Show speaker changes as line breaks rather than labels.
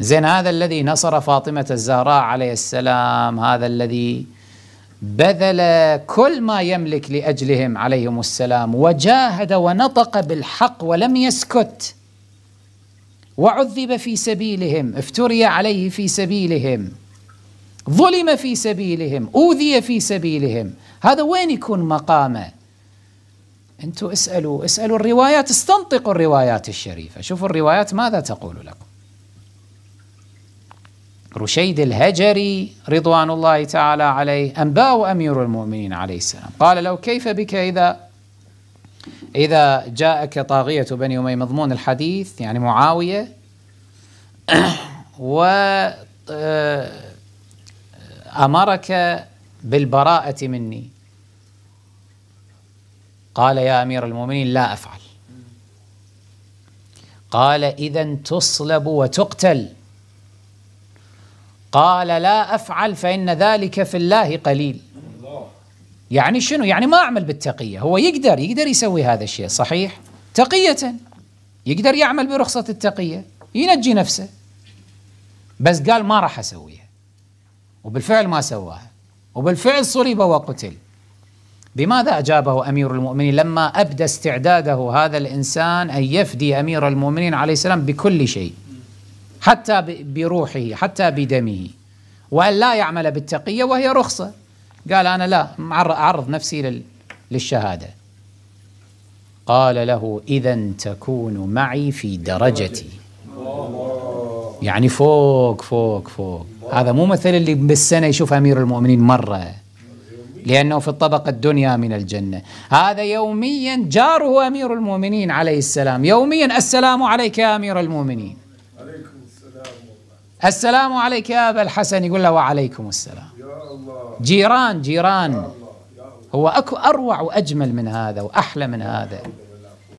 زين هذا الذي نصر فاطمة الزهراء عليه السلام هذا الذي بذل كل ما يملك لأجلهم عليهم السلام وجاهد ونطق بالحق ولم يسكت وعذب في سبيلهم افتري عليه في سبيلهم ظلم في سبيلهم أوذي في سبيلهم هذا وين يكون مقامه انتوا اسألوا اسألوا الروايات استنطقوا الروايات الشريفة شوفوا الروايات ماذا تقول لكم رشيد الهجري رضوان الله تعالى عليه أنباء أمير المؤمنين عليه السلام قال له كيف بك إذا إذا جاءك طاغية بني أمي مضمون الحديث يعني معاوية وأمرك آه، بالبراءة مني قال يا أمير المؤمنين لا أفعل قال إذا تصلب وتقتل قال لا أفعل فإن ذلك في الله قليل يعني شنو يعني ما أعمل بالتقية هو يقدر يقدر يسوي هذا الشيء صحيح تقية يقدر يعمل برخصة التقية ينجي نفسه بس قال ما راح أسويها وبالفعل ما سواها وبالفعل صلب وقتل بماذا أجابه أمير المؤمنين لما أبدى استعداده هذا الإنسان أن يفدي أمير المؤمنين عليه السلام بكل شيء حتى بروحه حتى بدمه وأن لا يعمل بالتقية وهي رخصة قال أنا لا أعرض نفسي للشهادة قال له إذا تكون معي في درجتي يعني فوق فوق فوق هذا مو مثل اللي بالسنة يشوف أمير المؤمنين مرة لأنه في الطبقة الدنيا من الجنة هذا يوميا جاره أمير المؤمنين عليه السلام يوميا السلام عليك يا أمير المؤمنين السلام عليك يا أبا الحسن يقول له وعليكم السلام جيران جيران هو أكو أروع وأجمل من هذا وأحلى من هذا